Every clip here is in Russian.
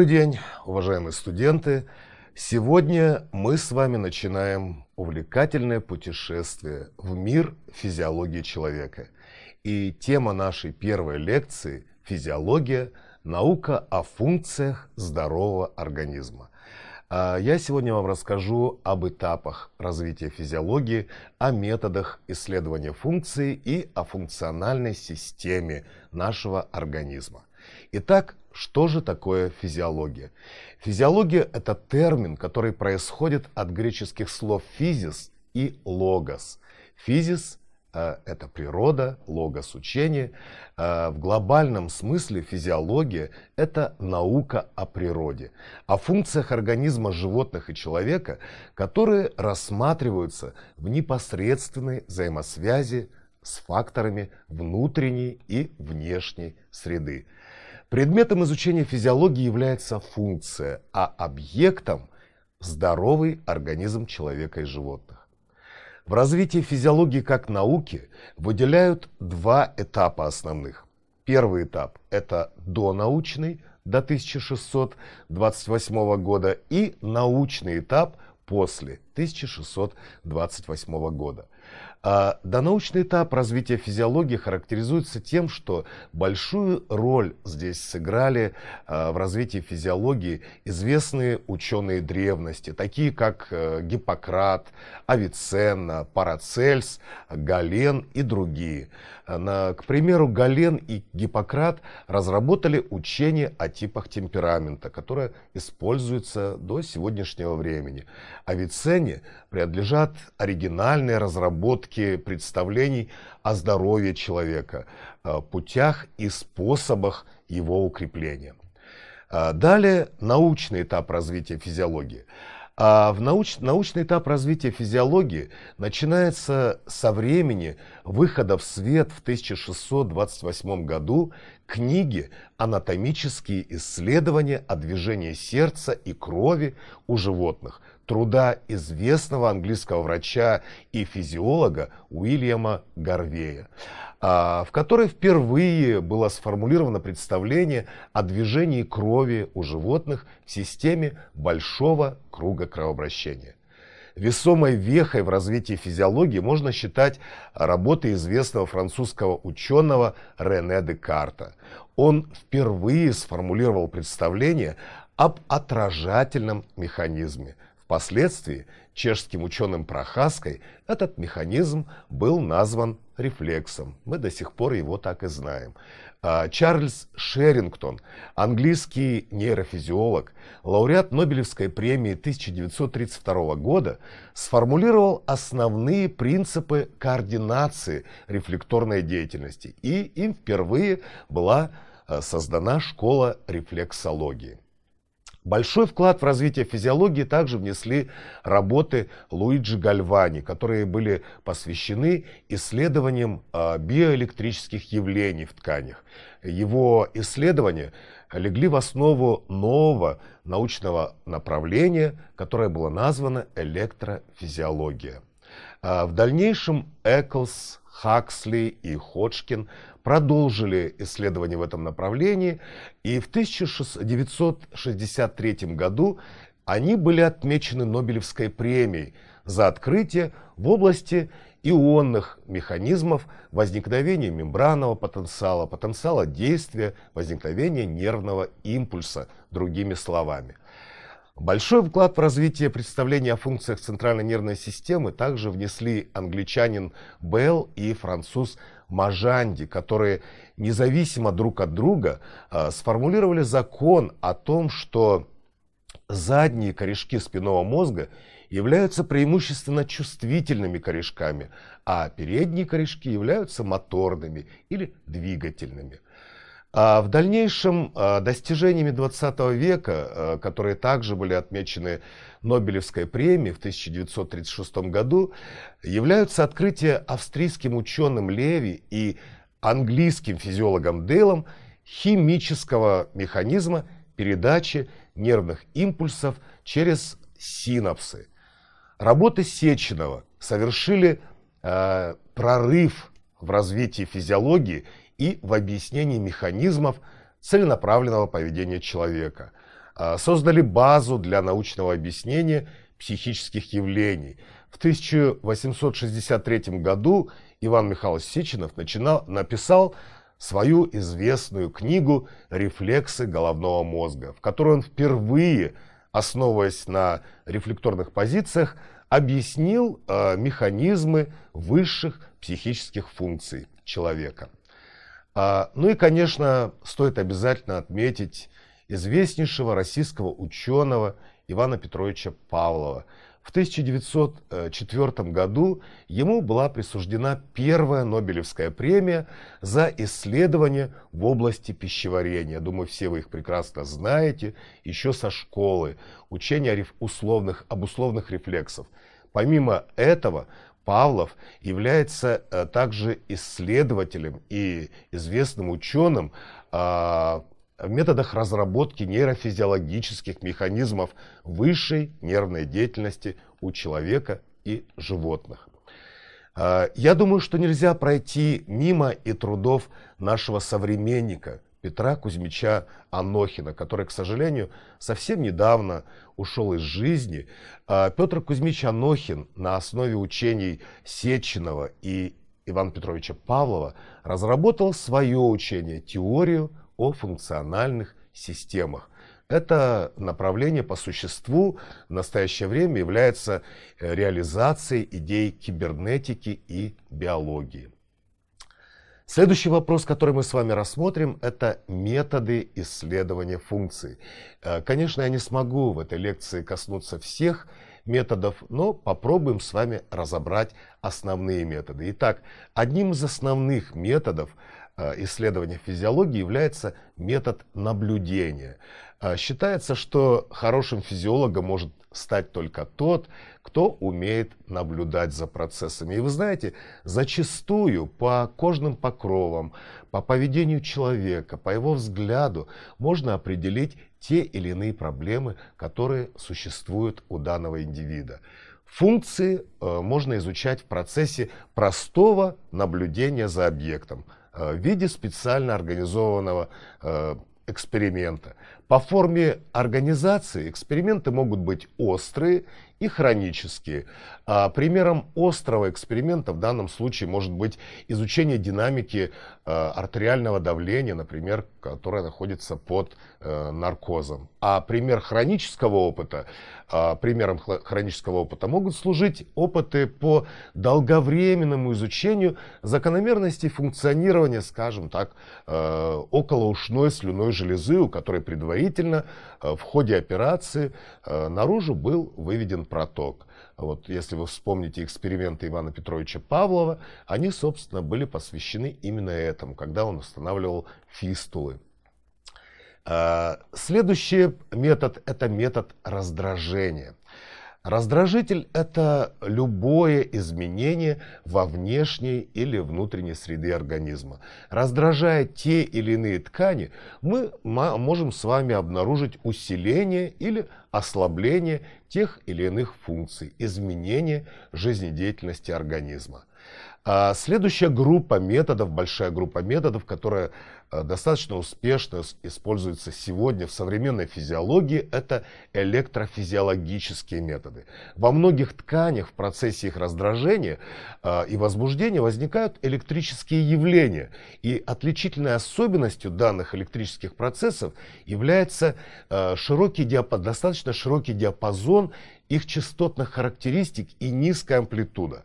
Добрый день, уважаемые студенты! Сегодня мы с вами начинаем увлекательное путешествие в мир физиологии человека. И тема нашей первой лекции – физиология, наука о функциях здорового организма. А я сегодня вам расскажу об этапах развития физиологии, о методах исследования функции и о функциональной системе нашего организма. Итак, что же такое физиология? Физиология – это термин, который происходит от греческих слов «физис» и «логос». «Физис» – э, это природа, «логос» – учение. Э, в глобальном смысле физиология – это наука о природе, о функциях организма животных и человека, которые рассматриваются в непосредственной взаимосвязи с факторами внутренней и внешней среды – Предметом изучения физиологии является функция, а объектом – здоровый организм человека и животных. В развитии физиологии как науки выделяют два этапа основных. Первый этап – это донаучный до 1628 года и научный этап после 1628 года – а донаучный этап развития физиологии характеризуется тем, что большую роль здесь сыграли а, в развитии физиологии известные ученые древности, такие как э, Гиппократ, Авиценна, Парацельс, Гален и другие. А, на, к примеру, Гален и Гиппократ разработали учение о типах темперамента, которое используется до сегодняшнего времени. Авиценне принадлежат оригинальные разработки обработке представлений о здоровье человека, э, путях и способах его укрепления. Э, далее научный этап развития физиологии. А в науч, научный этап развития физиологии начинается со времени выхода в свет в 1628 году книги «Анатомические исследования о движении сердца и крови у животных», труда известного английского врача и физиолога Уильяма Гарвея, а, в которой впервые было сформулировано представление о движении крови у животных в системе большого круга кровообращения. Весомой вехой в развитии физиологии можно считать работы известного французского ученого Рене Декарта. Он впервые сформулировал представление об отражательном механизме – Впоследствии чешским ученым Прохаской этот механизм был назван рефлексом. Мы до сих пор его так и знаем. А, Чарльз Шерингтон, английский нейрофизиолог, лауреат Нобелевской премии 1932 года, сформулировал основные принципы координации рефлекторной деятельности, и им впервые была а, создана школа рефлексологии. Большой вклад в развитие физиологии также внесли работы Луиджи Гальвани, которые были посвящены исследованиям а, биоэлектрических явлений в тканях. Его исследования легли в основу нового научного направления, которое было названо электрофизиология. А, в дальнейшем Эклс, Хаксли и Ходжкин – продолжили исследования в этом направлении, и в 1963 году они были отмечены Нобелевской премией за открытие в области ионных механизмов возникновения мембранного потенциала, потенциала действия, возникновения нервного импульса, другими словами. Большой вклад в развитие представления о функциях центральной нервной системы также внесли англичанин Белл и француз Мажанди, которые независимо друг от друга а, сформулировали закон о том, что задние корешки спинного мозга являются преимущественно чувствительными корешками, а передние корешки являются моторными или двигательными – а в дальнейшем а, достижениями 20 века, а, которые также были отмечены Нобелевской премией в 1936 году, являются открытие австрийским ученым Леви и английским физиологом Дейлом химического механизма передачи нервных импульсов через синапсы. Работы Сеченова совершили э, прорыв в развитии физиологии – и в объяснении механизмов целенаправленного поведения человека. А, создали базу для научного объяснения психических явлений. В 1863 году Иван Михайлович Сеченов начинал, написал свою известную книгу «Рефлексы головного мозга», в которой он впервые, основываясь на рефлекторных позициях, объяснил э, механизмы высших психических функций человека. А, ну и, конечно, стоит обязательно отметить известнейшего российского ученого Ивана Петровича Павлова. В 1904 э, году ему была присуждена первая Нобелевская премия за исследования в области пищеварения. Думаю, все вы их прекрасно знаете, еще со школы, учение условных, об условных рефлексов. Помимо этого, Павлов является э, также исследователем и известным ученым а, в методах разработки нейрофизиологических механизмов высшей нервной деятельности у человека и животных. А, я думаю, что нельзя пройти мимо и трудов нашего современника, Петра Кузьмича Анохина, который, к сожалению, совсем недавно ушел из жизни. А, Петр Кузьмич Анохин на основе учений Сеченова и Ивана Петровича Павлова разработал свое учение «Теорию о функциональных системах». Это направление по существу в настоящее время является э, реализацией идей кибернетики и биологии. Следующий вопрос, который мы с вами рассмотрим, это методы исследования функций. Э, конечно, я не смогу в этой лекции коснуться всех методов, но попробуем с вами разобрать основные методы. Итак, одним из основных методов – Э, исследования физиологии является метод наблюдения. Э, считается, что хорошим физиологом может стать только тот, кто умеет наблюдать за процессами. И вы знаете, зачастую по кожным покровам, по поведению человека, по его взгляду можно определить те или иные проблемы, которые существуют у данного индивида. Функции э, можно изучать в процессе простого наблюдения за объектом – Э, в виде специально организованного э, эксперимента. По форме организации эксперименты могут быть острые и хронические. А, примером острого эксперимента в данном случае может быть изучение динамики а, артериального давления, например, которое находится под э, наркозом. А пример хронического опыта, а, примером хронического опыта могут служить опыты по долговременному изучению закономерности функционирования, скажем так, э, околоушной слюной железы, у которой предварительно э, в ходе операции наружу был выведен проток. Вот если вы вспомните эксперименты Ивана Петровича Павлова, они, собственно, были посвящены именно этому, когда он устанавливал фистулы. А, следующий метод – это метод раздражения. Раздражитель – это любое изменение во внешней или внутренней среде организма. Раздражая те или иные ткани, мы можем с вами обнаружить усиление или ослабление тех или иных функций, изменение жизнедеятельности организма. А следующая группа методов, большая группа методов, которая Э, достаточно успешно используется сегодня в современной физиологии, это электрофизиологические методы. Во многих тканях в процессе их раздражения э, и возбуждения возникают электрические явления. И отличительной особенностью данных электрических процессов является э, широкий диапазон, достаточно широкий диапазон их частотных характеристик и низкая амплитуда.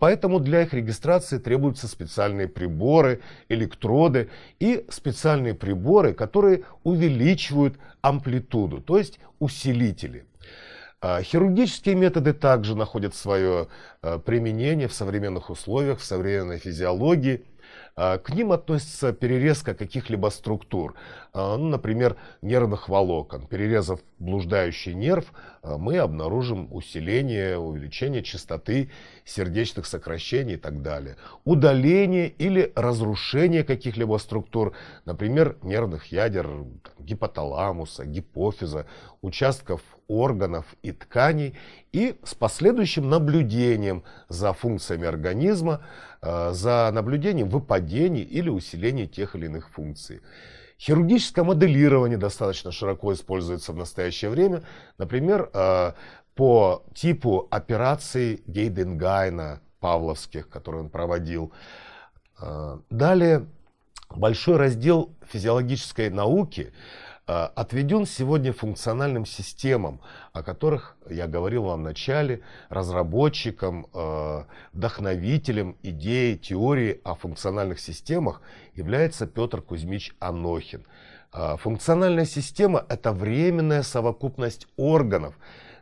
Поэтому для их регистрации требуются специальные приборы, электроды и и специальные приборы, которые увеличивают амплитуду, то есть усилители. А, хирургические методы также находят свое а, применение в современных условиях, в современной физиологии. А, к ним относится перерезка каких-либо структур, ну, например, нервных волокон. Перерезав блуждающий нерв, э, мы обнаружим усиление, увеличение частоты сердечных сокращений и так далее. Удаление или разрушение каких-либо структур, например, нервных ядер, гипоталамуса, гипофиза, участков органов и тканей и с последующим наблюдением за функциями организма, э, за наблюдением выпадений или усиления тех или иных функций. Хирургическое моделирование достаточно широко используется в настоящее время. Например, э, по типу операций Гейденгайна павловских, которые он проводил. Э, далее большой раздел физиологической науки Э, отведен сегодня функциональным системам, о которых я говорил вам в начале, разработчикам, э, вдохновителем идеи, теории о функциональных системах является Петр Кузьмич Анохин. Э, функциональная система – это временная совокупность органов,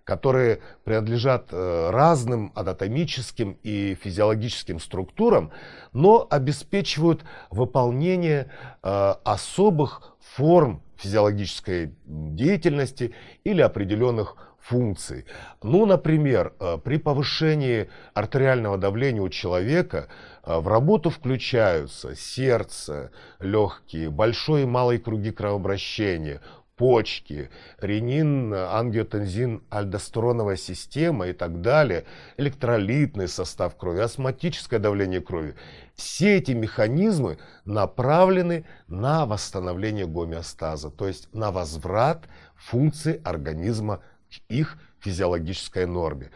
которые принадлежат разным анатомическим и физиологическим структурам, но обеспечивают выполнение особых форм физиологической деятельности или определенных функций. Ну, например, э, при повышении артериального давления у человека э, в работу включаются сердце, легкие, большой и малый круги кровообращения, почки, ренин, ангиотензин, альдостероновая система и так далее, электролитный состав крови, астматическое давление крови. Все эти механизмы направлены на восстановление гомеостаза, то есть на возврат функций организма их физиологической норме.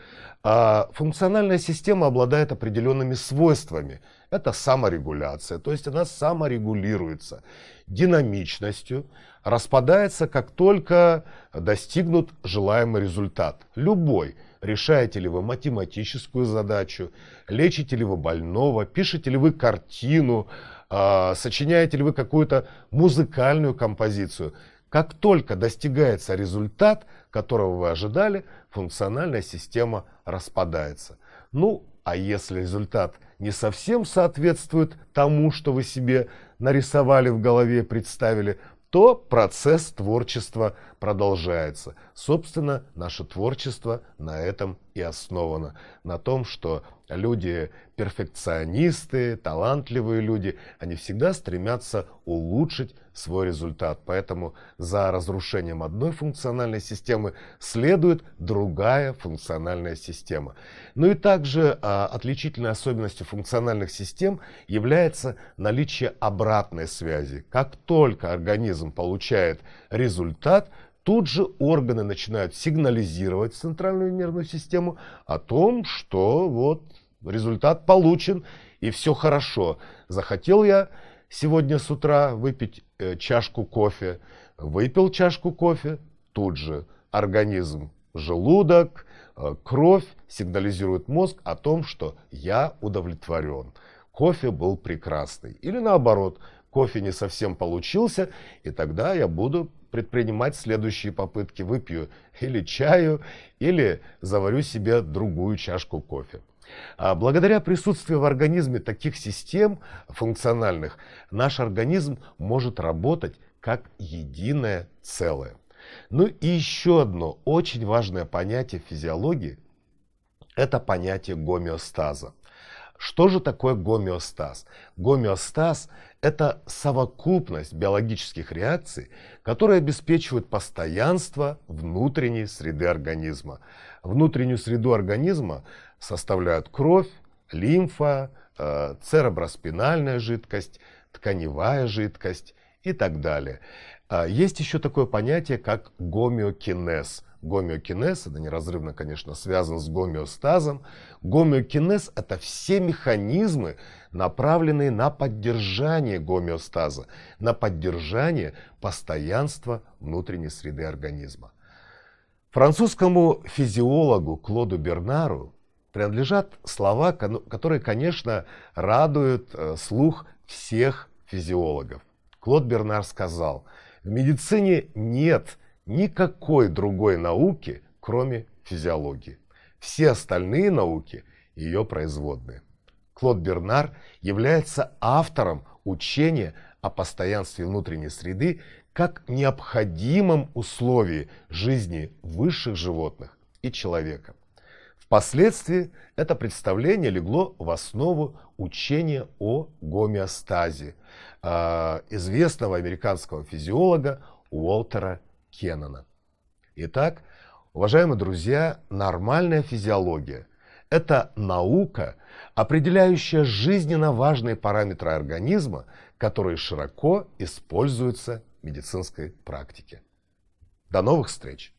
А функциональная система обладает определенными свойствами. Это саморегуляция, то есть она саморегулируется динамичностью, распадается, как только достигнут желаемый результат. Любой. Решаете ли вы математическую задачу, лечите ли вы больного, пишете ли вы картину, а, сочиняете ли вы какую-то музыкальную композицию – как только достигается результат, которого вы ожидали, функциональная система распадается. Ну, а если результат не совсем соответствует тому, что вы себе нарисовали в голове, представили, то процесс творчества продолжается. Собственно, наше творчество на этом и основано. На том, что люди перфекционисты, талантливые люди, они всегда стремятся улучшить свой результат. Поэтому за разрушением одной функциональной системы следует другая функциональная система. Ну и также а, отличительной особенностью функциональных систем является наличие обратной связи. Как только организм получает результат, тут же органы начинают сигнализировать центральную нервную систему о том, что вот результат получен и все хорошо. Захотел я сегодня с утра выпить э, чашку кофе, выпил чашку кофе, тут же организм, желудок, э, кровь сигнализирует мозг о том, что я удовлетворен. Кофе был прекрасный. Или наоборот, кофе не совсем получился, и тогда я буду предпринимать следующие попытки. Выпью или чаю, или заварю себе другую чашку кофе. А Благодаря присутствию в организме таких систем функциональных, наш организм может работать как единое целое. Ну и еще одно очень важное понятие физиологии – это понятие гомеостаза. Что же такое гомеостаз? Гомеостаз – это совокупность биологических реакций, которые обеспечивают постоянство внутренней среды организма. Внутреннюю среду организма составляют кровь, лимфа, э, цереброспинальная жидкость, тканевая жидкость и так далее. А есть еще такое понятие, как гомеокинез – гомеокинез, это неразрывно, конечно, связан с гомеостазом. Гомеокинез – это все механизмы, направленные на поддержание гомеостаза, на поддержание постоянства внутренней среды организма. Французскому физиологу Клоду Бернару принадлежат слова, которые, конечно, радуют э, слух всех физиологов. Клод Бернар сказал, в медицине нет – никакой другой науки, кроме физиологии. Все остальные науки – ее производные. Клод Бернар является автором учения о постоянстве внутренней среды как необходимом условии жизни высших животных и человека. Впоследствии это представление легло в основу учения о гомеостазе э, известного американского физиолога Уолтера Кеннона. Итак, уважаемые друзья, нормальная физиология – это наука, определяющая жизненно важные параметры организма, которые широко используются в медицинской практике. До новых встреч!